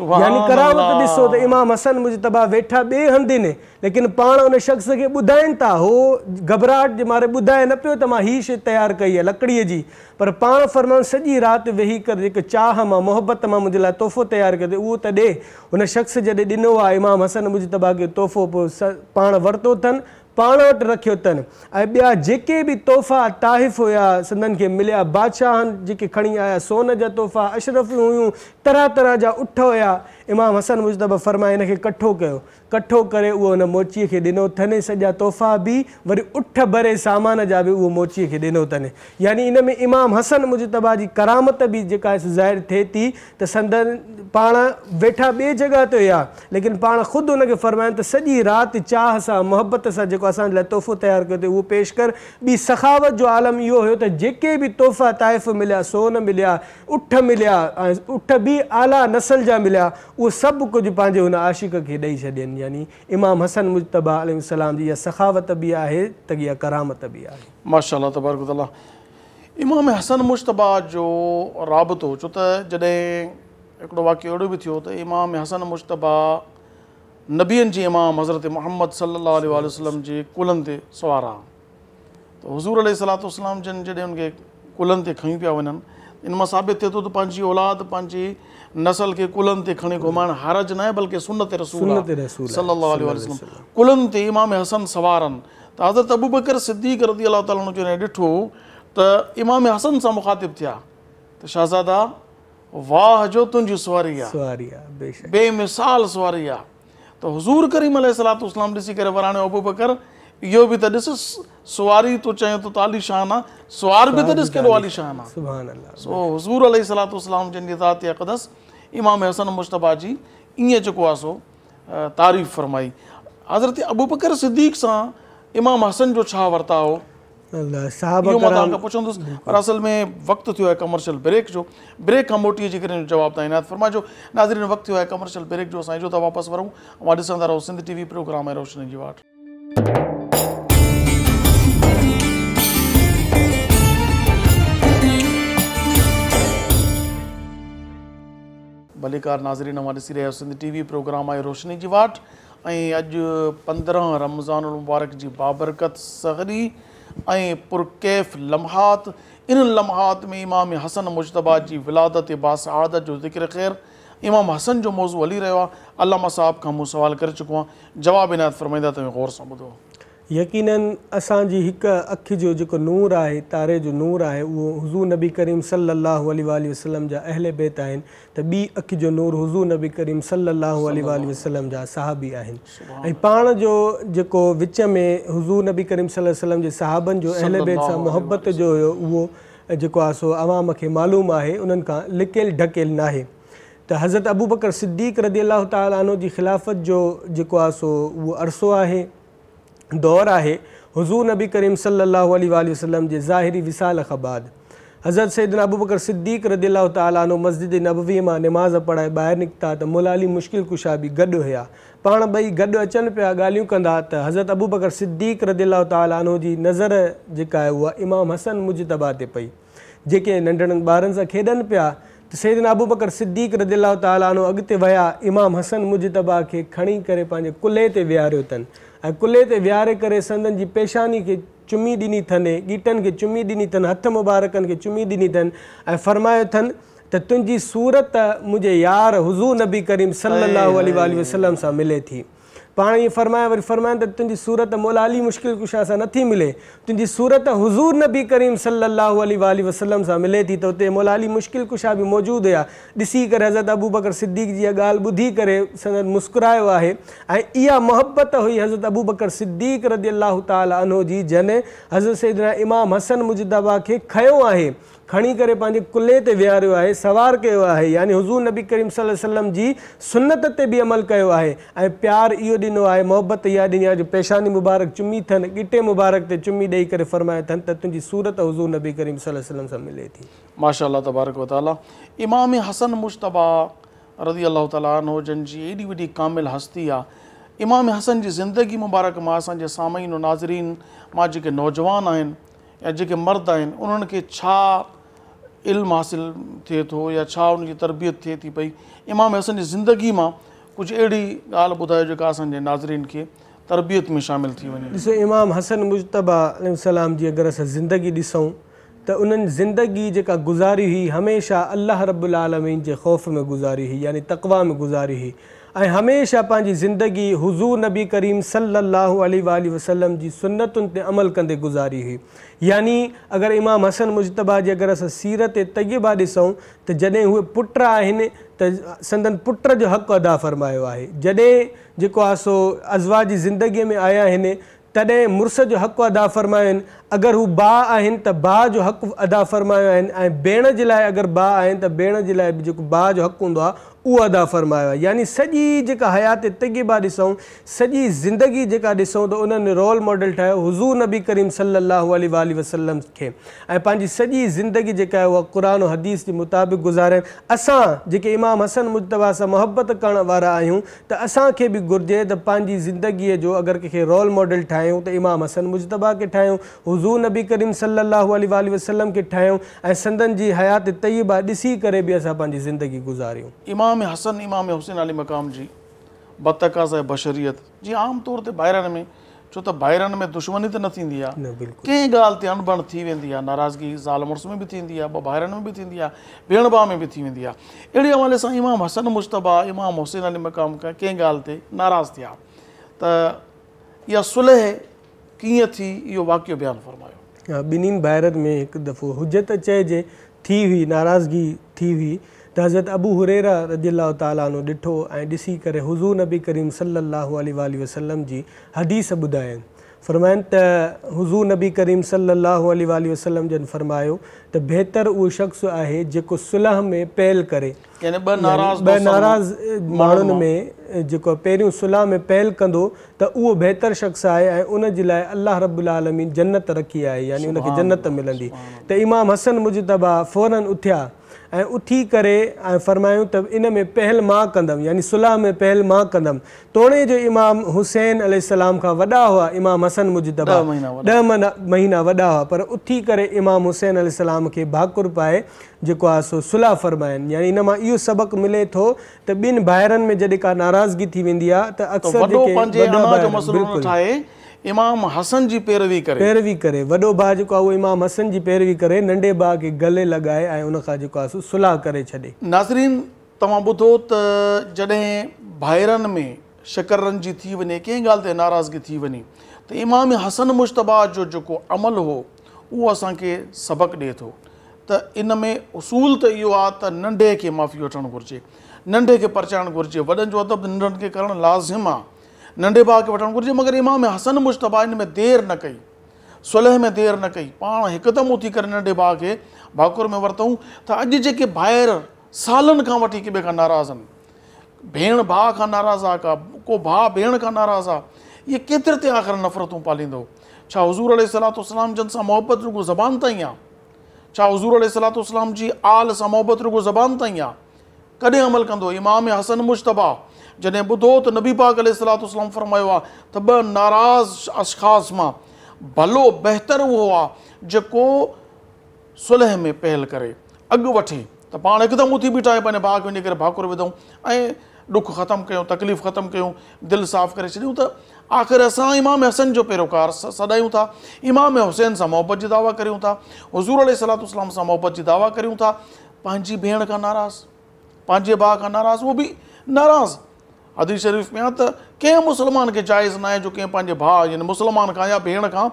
यानी करावत ॾिसो त इमाम हसन मुज तबा वेठा ॿिए हंधि ने लेकिन पाण उन शख़्स खे ॿुधाइनि था उहो घबराहट जे मारे ॿुधाए न पियो त मां हीअ शइ तयारु कई आहे लकड़ीअ जी पर पाण फरमान सॼी राति वेही करे जेके चाह मां मोहबत मां मुंहिंजे लाइ तोहफ़ो तयारु कयो अथई उहो त ॾे हुन शख़्स जॾहिं ॾिनो आहे इमाम हसन मुज तबा खे तोहफ़ो पोइ पाण वरितो अथनि पाण वटि रखियो अथनि ऐं ॿिया जेके बि तोहफ़ा ताइफ़ हुया से मिलिया बादशाहनि जेके खणी आया सोन जा तोहफ़ा अशरफियूं हुयूं तरह तरह जा उठ हुया इमाम हसन मुजतबा फ़र्माया हिनखे कठो कयो कठो करे उहो हुन मोचीअ खे ॾिनो अथनि सॼा तोहफ़ा बि वरी उठ भरे सामान जा बि उहो मोचीअ खे ॾिनो अथनि यानी इन में इमाम हसन मुजतबा जी करामत बि जेका आहे ज़ाहिरु थिए थी त संदसि पाण वेठा ॿिए जॻहि ते हुआ लेकिन पाण ख़ुदि हुनखे फ़र्माया त सॼी राति चाह सां मुहबत सां जेको असांजे लाइ तोहफ़ो तयारु कयो थिए उहो पेश कर ॿी सखावत जो आलम इहो हुयो त जेके बि तोहफ़ा ताइफ़ मिलिया सोन मिलिया उठ मिलिया ऐं उठ बि आला नसल जा मिलिया वो सब कुछ पंहिंजे उन आशिक़ के ॾेई छॾियनि यानी इमाम हसन मुजतबा अलाम जी सखावत भी आहे त इहा करामत बि आहे माशा तबारक इमाम हसन मुशतबा जो राबितो छो त जॾहिं हिकिड़ो वाक़ियो अहिड़ो बि थियो इमाम हसन मुशतबा नबियनि जी इमाम हज़रत मोहम्मद सल वसलम के कुलनि ते सवार आहे हज़ूर अल सलात वसलाम जन जॾहिं हुनखे कुलनि ते खणी पिया वञनि इन में साबित थे तो त तो औलाद पंहिंजी नसल के कुलन ते खणी घुमाइणु हरज ना बल्कि सुनत रसूल सल्लल्लाहु अलैहि वसल्लम कुलन ते इमाम हसन सवारन तो हज़रत अबू बकर सिद्दीक रदी अलाह ताला जने डठो तो इमाम हसन सां मुखातिब थिया तो शहज़ादा वाह जो तुंहिंजी सुवारी बेशक बेमिसाल सुवारी आहे त तो हज़ूर करीम अलाम दिसी करे वराने अबू बकर इहो भी त ॾिस सुवारी तो चए थो त तो आली शाहाना सुवार बि त सो हज़ूर अली सलात इस्लाम जंहिंजी इमाम हसन मुशतबा जी ईअं जेको सो तारीफ़ फरमाई हज़रत अबू बकर सिद्दीक़ सां इमाम हसन जो वरता हो पर असल में वक्त थियो आहे कमर्शियल ब्रेक जो ब्रेक खां मोटीअ जे करे जवाबु फरमा इनायत नाज़रीन वक़्तु थियो आहे कमर्शियल ब्रेक जो असां जो था वापसि वरूं मां रहो सिंध टीवी प्रोग्राम आहे रोशनी जी वाट भलेकार नाज़रीन हमारे सिर सिंध टी प्रोग्राम आहे रोशनी की वाट ऐं अॼु पंद्रहं रमज़ान मुबारक जी बाबरकत सहरी ऐं पुरकैफ़ लम्हात इन लम्हात में इमाम हसन मुशतबा की विलादत बासआदत जो ज़िक्र खैर इमाम हसन जो मौजू अली रहा साहब का मूँ सवाल करे चुको आहियां जवाब इनायत फ़रमाईंदा तव्हीं गौर सां ॿुधो यकीनन असांजी हिकु अखि जो जेको नूर है तारे जो नूर है वो हुज़ू नबी करीम सलाहु वसलम जा अहल बेत आहिनि त ॿी अखि जो नूर हुज़ू नबी करीम सलाहु वसलम जा साहबी आहिनि ऐं पाण जो विच में हुज़ू नबी करीम वसलम जे साहबनि जो अहल बेत से मुहबत जो हुयो उहो जेको आहे सो अवाम खे मालूम आहे उन्हनि खां लिकियल ढकियल नाहे त हज़रत अबू बकर सिद्दीक़ रदी ताल आनो जी ख़िलाफ़त जो जेको आहे सो उहो अरसो आहे दौरु आहे हुज़ूर नबी करीम सली वसलम जे ज़ाहिरी विसाल खबाद हज़रत सिदन अबू बकर सिद्दीक़ रदी ताल आनो मस्जिद नबवीअ मां निमाज़ पढ़ाए ॿाहिरि निकिता त मुलाली मुश्किल कुशा बि गॾु हुआ पाण ॿई गॾु अचनि पिया ॻाल्हियूं कंदा त हज़रत अबू बकर सिद्दीक़ रदी ताल आनो जी नज़र जेका आहे उहा इमाम हसन मु तबाह ते पई जेके नंढड़नि ॿारनि सां खेॾनि पिया तो सैदन अबू बकर सिद्दीक रदीला तालो अॻिते विया इमाम हसन मुजतबा के खड़ी करे पंहिंजे कुल्हे ते विहारियो अथनि ऐं कुल्हे ते विहारे करे संदन की पेशानी के चुमी ॾिनी अथनि गीटन के चुमी ॾिनी अथनि हथ मुबारक खे चुमी ॾिनी अथनि ऐं फ़रमायो तो तुझी सूरत मुझे यार हुज़ू नबी करीम सलाहु वसलम से मिले थी पाण ईअं फरमाए वरी फरमायो त तुंहिंजी सूरत मोला अली मुश्किल कुशा सां नथी मिले तुंहिंजी सूरत हज़ूर नबी करीम सली अलाह वसलम सां मिले थी त हुते मोला अली मुश्किल कुशा बि मौजूदु हुया ॾिसी करे हज़रत अबू बकर सिद्दीक़ जी इहा ॻाल्हि ॿुधी करे सदन मुस्कुरायो आहे ऐं इहा मोहबत हुई हज़रत अबू बकर सिद्दीक रदी अलाह ताल अनो जी जन हज़रत सैदना इमाम हसन मुजदबा खे खयो आहे खड़ी करे पंहिंजे कुल्हे ते सवार कयो आहे यानी हुज़ूर नबी करीम वसल्लम की सुनत ते भी अमल किया है प्यार इो इहो ॾिनो आहे मोहबत इहा ॾिनी जो पेशानी मुबारक चुमी अथनि गिटे मुबारक से चुमी ॾेई कर फ़रमायो अथनि त सूरत हुजूर नबी करीम वसल्लम सां मिले थी माशा तबारक ताला इमाम हसन मुशतबा रज़ी अलाह तालो जंहिंजी एॾी वॾी कामिल हस्ती आहे इमाम हसन की ज़िंदगी मुबारक में असांजे साम्हूं नाज़रीन मां जेके नौजवान आहिनि या जे मर्द आहिनि उन्हनि इल्म हासिल थे तो या छा उनकी तरबियत थे थी पी इमाम हसन की ज़िंदगी में कुछ अड़ी गाल बुधा जो असांजे नाज़रीन के तरबियत में शामिल थी वञे इमाम हसन मुशतबा सलाम की अगर अस ज़िंदगी दिसूँ तो उन्हें ज़िंदगी जी गुज़ारी हुई हमेशा अल्लाह अलाह आलमीन के ख़ौफ़ में गुज़ारी हुई यानी तकवा में गुज़ारी हुई ऐं हमेशह पंहिंजी ज़िंदगी हुज़ूर नबी करीम सली वसलम जी सनतुनि ते अमल कंदे गुज़ारी हुई यानि अगरि इमाम हसन मुजतबाह जी अगरि असां सीरत तगीबा ॾिसूं त जॾहिं उहे पुट आहिनि त संदन पुट जो हक़ु अदा फ़र्मायो आहे जॾहिं जेको आहे सो अजवा जी ज़िंदगीअ में आया आहिनि तॾहिं मुड़ुस जो हक़ अदा फ़रमायो आहिनि अगरि हू बा आहिनि त भाउ जो हक़ु अदा फ़रमायो आहिनि ऐं भेण जे लाइ अगरि भा आहिनि त भेण जे लाइ बि जेको भाउ जो हक़ु हूंदो आहे उहा अदा फ़रमायो आहे यानी सॼी जेका हयात तयबा ॾिसूं सॼी ज़िंदगी जो ॾिसूं त उन्हनि रोल मॉडल ठाहियो हुज़ूर नबी करीम सलाहु आल वसलम के ऐं पंहिंजी ज़िंदगी जेका कुरान हदीस के मुताबिक़ गुज़ारनि असां जेके इमाम हसन मुतबा से मुहबत करण वारा आहियूं त असांखे बि घुरिजे त जो अगर कंहिंखे रोल मॉडल ठाहियूं तो इमाम हसन मुशतबा खे हुज़ूर नबी करीम सलाहु वसलम के ठाहियूं ऐं संदन की हयात तयबा ऐसी भी बि असां ज़िंदगी गुज़ारियूं इमाम इमाम हसन इमाम हुसैन अली मकाम जी बतका साहिब बशरियत जी आम तौर ते ॿाहिरनि में छो तो ॿाहिरनि में दुश्मनी त न थींदी आहे अणबण थी वेंदी नाराज़गी ज़ाल मुड़स में बि थींदी आहे में बि थींदी आहे भेण भाउ में बि थी वेंदी आहे अहिड़े इमाम हसन मुश्तबा इमाम हुसैन अली मक़ाम का कें ॻाल्हि नाराज़ थे सुलह कीअं थी इहो वाक़ियो बयानु फ़रमायो ॿिन्हिनि ॿाहिरनि में हिकु दफ़ो हुजत चइजे थी हुई नाराज़गी थी हुई त हज़रत अबू हुरेरा रदीला तालो ॾिठो ऐं हुज़ूर नबी करीम सलाहु वसलम की हदीस ॿुधाइनि फ़रमाइनि त हुज़ूर नबी करीम सलाहु आल वसलम जन फरमा त बेहतर उहो शख़्स है जो सुलह में पहल करे नाराज़ मान में जो पहिरियों सुलह में पहल कह तो बेहतर शख़्स है उन अल्लाह लाइ जन्नत रखी आहे यानी उनखे जन्नत मिलंदी त इमाम हसन मुजितबा फ़ौरन उथिया ऐं उथी करे ऐं फ़रमायूं त इन में पहल मां कंदमि यानी सुलह में पहल मां कदम तोड़े जो इमाम हुसैन अल का वा हुआ इमाम हसन मुजिदबा ॾह महीना महीना वा हुआ पर उथी कर इमाम हुसैन अल के भाकुर पाए जो सो सुलह फरमायन यानी इन यो सबक मिले तो बिन ॿिनि में जॾहिं का नाराज़गी थी वेंदी आहे त इमाम हसन जी पैरवी करे पैरवी करे वॾो भाउ जेको आहे उहो इमाम हसन जी पैरवी करे नंढे भाउ खे गले लॻाए ऐं उनखां जेको आहे सुलाह करे छॾे नाज़रीन तव्हां ॿुधो त जॾहिं भाइरनि में शकरनि जी थी वञे कंहिं ॻाल्हि ते नाराज़गी थी वञे त इमाम हसन मुश्तबा जो जेको अमल हो उहो असांखे सबक ॾिए थो त इन में उसूल त इहो आहे त नंढे खे माफ़ी वठणु घुरिजे नंढे खे परचाइणु घुरिजे वॾनि जो अदब नंढनि खे करणु लाज़िम आहे नंढे भाउ खे वठणु घुरिजे मगर इमाम हसन मुश्तबा हिन में देरि न कई सुलह में देरि न कई पाण हिकदमि उथी करे नंढे भाउ खे भाकुर में वरितऊं त अॼु जेके ॿाहिरि सालनि खां वठी हिक ॿिए खां नाराज़ आहिनि भेण भाउ खां नाराज़ आहे का को भाउ भेण खां नाराज़ आहे इहे केतिरे ते आख़िर नफ़रतूं पालींदो छा हज़ूर अल सलातलाम जन सां मुहबत रुगो ज़बान ताईं आहे छा हज़ूर अल सलातलाम जी आल सां मुहबत रुगो ज़बान ताईं आहे कॾहिं अमल कंदो इमाम हसन मुश्तबा जैसे बुधो तो नबी पाक अलाम फरमायो आहे त नाराज़ अशख़ास में भलो बेहतर वो आको सुलह में पहल कर अग वे तो पा एकदम उथी बीठायूं पैं भाग वही भाकुर विधूं दुख खत्म क्यों तकलीफ़ खत्म क्यों दिल साफ़ कर त आख़िर अस इमाम हसन जो पैरोकार सॾायूं था इमाम हुसैन से मोहब्बत की दावा करूँ था हज़ूर अल सलातलाम सां मोहबत दावा करूँ था भेण का नाराज़ पंहिंजे भा का नाराज़ वो भी नाराज़ हदीस शरीफ़ में आहे त कंहिं मुस्लमान खे जाइज़ जो कें पंहिंजे भाउ यानी मुस्लमान खां या भेण का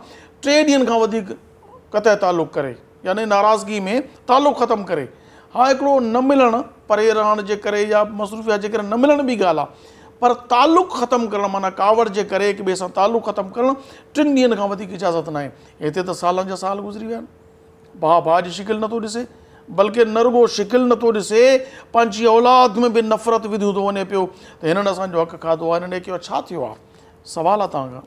टे ॾींहंनि खां वधीक कतह करे यानी नाराज़गी में तालुक़ु ख़तमु करे हाँ हिकिड़ो न मिलणु परे रहण जे करे या मसरूफ़िया जे न मिलण भी गाल पर तालुक़ु खत्म कर माना कावड़ के करे हिक ॿिए सां तालुक़ु ख़तमु करणु टिनि ॾींहंनि खां इजाज़त न आहे तो साल सालनि साल गुज़री वा आहिनि भाउ भाउ जी शिकिल नथो ॾिसे बल्कि नरगो शिकिल न तो ऐसे पंची औलाद में भी नफ़रत विधो तो वे पो तो हिननि असांजो हक़ खाधो आहे हिननि कयो छा थियो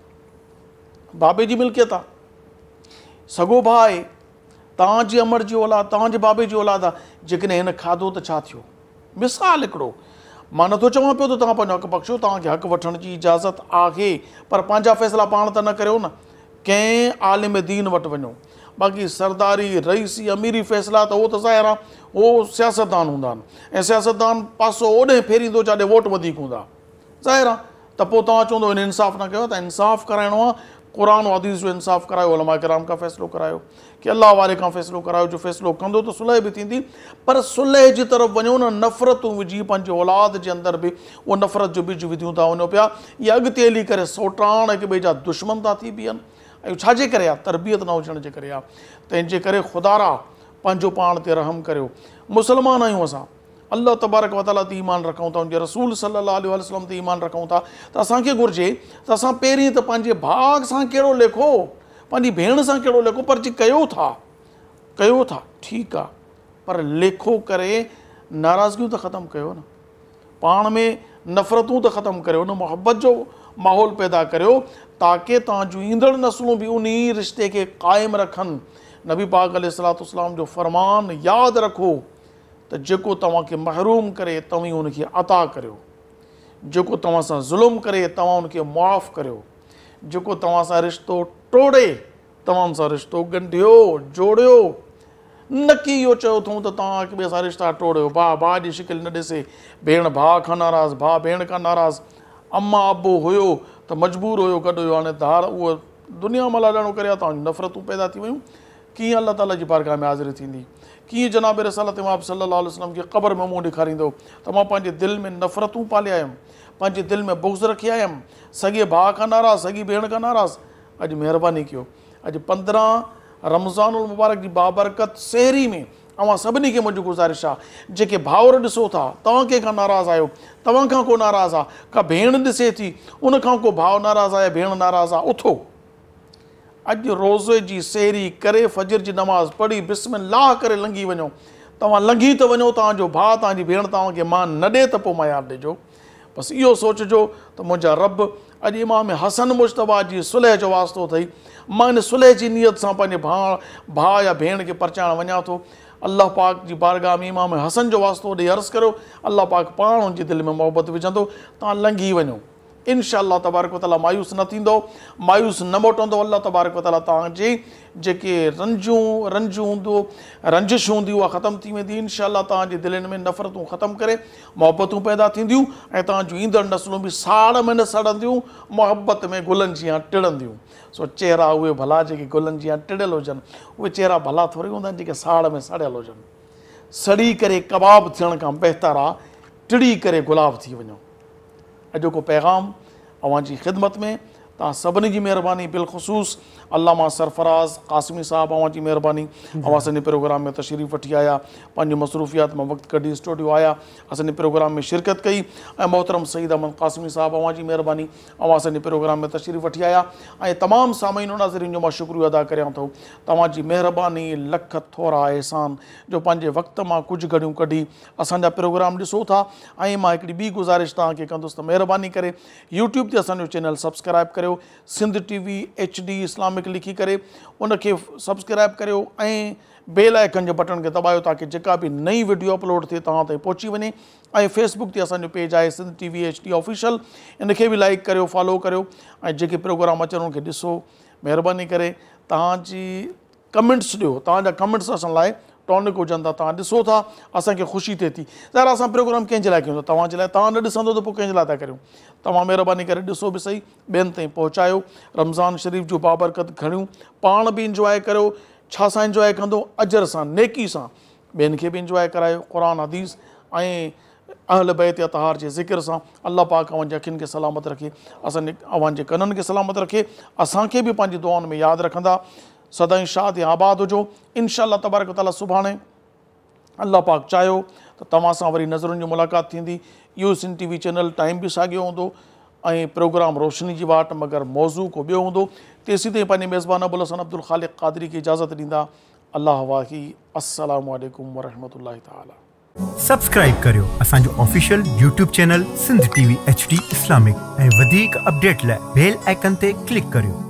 बाबे जी मिल्कियत आहे सॻो भाउ आहे अमर की औलाद तव्हांजे बाबे की औलाद आहे जेकॾहिं हिन खाधो तो छा मिसाल हिकिड़ो मां नो चव पियो तो तुम हक़ बख़्शो तक हक़ वठण की इजाज़त है पर पंहिंजा फ़ैसिला पाण त न करियो न कंहिं आलिम दीन वटि वञो बाक़ी सरदारी रईसी अमीरी फैसला तो वो तो ज़ाहिर वो सियासतदान हूँ ए सियासतदान पासो फेरी फेरींदो जैसे वोट वधीक हूँ ज़ाहिर तो त इन इंसाफ़ न कयो इंसाफ़ कराइणो कुरान क़ुर जो इंसाफ़ करायो अलामा कराम का फैसलो करायो कि अल्लाह वाले का फैसलो करायो जो फैसलो कह तो सुलह भी थी पर सुलह की तरफ़ वो न नफरतू वी पंहिंजे औलाद के अंदर भी वो नफ़रत जो बिज विझूं था वञो पाया अगत हली कर सोटाण एक ॿिए दुश्मन था थी बीहन तरबियत न होने के करे कर ख़ुदारा पंहिंजो पान रहम कर मुसलमान आहियूं अस अल्लाह तबारक वाली ते ईमान रखूँ था उनके रसूल सलम वसलम ते ईमान रखूँ था त असांखे घुरिजे तो असां पहिरीं त पंहिंजे भाउ लेखो पंहिंजी भेण से कड़ो लेखो पर जी था कयो था ठीक आहे पर लेखो कर नाराज़गियूं तो खत्म कर पा में नफरतू तो खत्म कर मोहब्बत जो माहौल पैदा करियो ताकि तव्हां जूं भी उन्हीं रिश्ते के कायम रखन नबी पाक सलाम जो फ़रमान याद रखो तो जो तक महरूम करे तवी उनखे अता करियो जो तव्हां सां करे तव्हां उनखे मुआफ़ करियो टोड़े तव्हां सा रिश्तो ॻंढियो जोड़ियो न की इहो चयो रिश्ता टोड़ियो भा भा की शिकिल न ॾिसे भेण भा का नाराज़ भा भेण का नाराज़ अम्मा अबो हो तो मजबूर हो गॾु हाँ हाणे हार उहा दुनिया में लाॾाणो कर नफरतू पैदा थी व्यूं कीअं अल्लाह ताला की पारगाह में हाज़िरी थी कि जनाब रसल तमाम मां के वसलम क़बर में मुँह ॾेखारींदो तो मैं दिल में नफरतू पाले आयम पाँच दिल में बुग्ज़ रखी आयम सगे भा का नाराज़ सगी भेण का नाराज़ अज मेहरबानी अज पंद्रह रमजान रमज़ान मुबारक की बाबरकत सहरी में अवां सभी के मुंहिंजी गुज़ारिश है जे भावर ॾिसो था तव्हां कंहिंखां नाराज़ आयो तव्हां को नाराज़ आ का भेण दिसे थी उन भाव को नाराज़ आया भेण नाराज़ आ उथो अज रोज़े की सेरी कर फजर की नमाज़ पढ़ी बिस्मिन लाह कर लंघी वनो तंघी लंघी त वञो भा भाउ भेण तक मान न दे तो पोइ दिजो बस इो बसि इहो सोचिजो रब अज इमाम हसन मुश्तबा की सुलह जो वास्तो अथई मैं इन सुलह की नीयत से भा भा या भेण के परचाइण वजा तो अल्लाह पाक जी बारगाह में इमाम हसन जो वास्तो ॾेई अर्ज़ु करियो अलाह पाक पा उन दिल में मोहब्बत विझंदो तव्हां लंघी वञो इनशाला तबारक ताली मायूस न थींदो मायूस न मोटंदो अल्लाह तबारक ताली तव्हांजी रंजू रंजू रंजूं रंजिश हूंदी वह खत्म थी वेंदी इनशा तव्हांजे में नफरतू खत्म कर मोहबतूं पैदा थींदियूं ऐं तव्हांजूं ईंदड़ नस्लूं बि साड़ में न सड़ंदियूं मोहब्बत में गुलनि जी टिड़ंदियूं सो चेहरा उ भला जेके गुलनि जी टिड़ियल होजन उहे चेहरा भला थोड़े हूँ आहिनि साड़ में सड़ियल होजन सड़ी करे कबाब थियण खां बहितरु आहे टिड़ी करे गुलाब थी वनों अजोको पैगाम अव्हां जी ख़िदमत में तव्हां सभिनी जी बिलखसूस बिलख़ुसूस अलामा सरफराज़ कासमी साहब अवां जी महिरबानी अवां प्रोग्राम में तशरीफ़ वी आया पंहिंजी मसरूफ़ियात में वक्त कढी स्टूडियो आया असांजे प्रोग्राम में शिरकत कई ऐं मोहतरम सईद अहमद कासमी साहब अवां जी महिरबानी अवां प्रोग्राम में तशरीफ़ वी आया ऐं तमामु सामाइन नाज़रीन जो शुक्रिया अदा करियां थो तव्हांजी लख थोरा अहसान जो पंहिंजे वक़्त मां कुझु घड़ियूं कढी असांजा प्रोग्राम ॾिसो था ऐं गुज़ारिश तव्हांखे कंदुसि त यूट्यूब ते असांजो चैनल सब्सक्राइब कर करो Sindh TV H D Islamic लिखी कर उनके सब्सक्राइब कर बेल आइकन के बटन के दबाओ ताकि जी भी नई वीडियो अपलोड थे तव्हां ताईं पहुची फेसबुक से असो पेज है Sindh T V H D official इनके भी लाइक कर फॉलो करियो जी प्रोग्राम अचनि उनके ऐसो मेहरबानी करें तमेंट्स कमेंट्स तमेंट्स तव्हांजा टॉनिक हुजनि था तव्हां ॾिसो था असांखे ख़ुशी थिए थी ज़ाहिर असां प्रोग्राम कंहिंजे लाइ कयूं था तव्हांजे लाइ तव्हां न ॾिसंदो सही बेन ताईं पहुचायो रमज़ान शरीफ़ जो बाबरकत घणियूं पा भी इंजॉय करियो इंजॉय कह अजर से नेकी से बेन के भी इंजॉय करायो कुरान हदीस अहल बैत अतहार के ज़िक्र से अल्लाह पाक अवनि जे अखियुनि सलामत रखे असांजे अवान जे कननि खे सलामत रखे असें भी पंहिंजी दुआउनि में याद रखा सदाई ई शाद ऐं आबाद हुजो इनशा तबारक ताला सुभाणे अलाह पाक चाहियो त तव्हां सां मुलाक़ात थींदी इहो सिन टी चैनल टाइम भी सागो हों ऐं प्रोग्राम रोशनी की वाट मगर मौज़ू को बो हों तेसि ताईं पंहिंजे मेज़बान अबुल हसन अब्दुल ख़ालिक क़ादरी की इजाज़त दींदा अल्लाह वाही असलकम वरहमल सब्सक्राइब करियो असांजो official YouTube channel Sindh TV H Islamic update लाइ बेल आइकन ते क्लिक करियो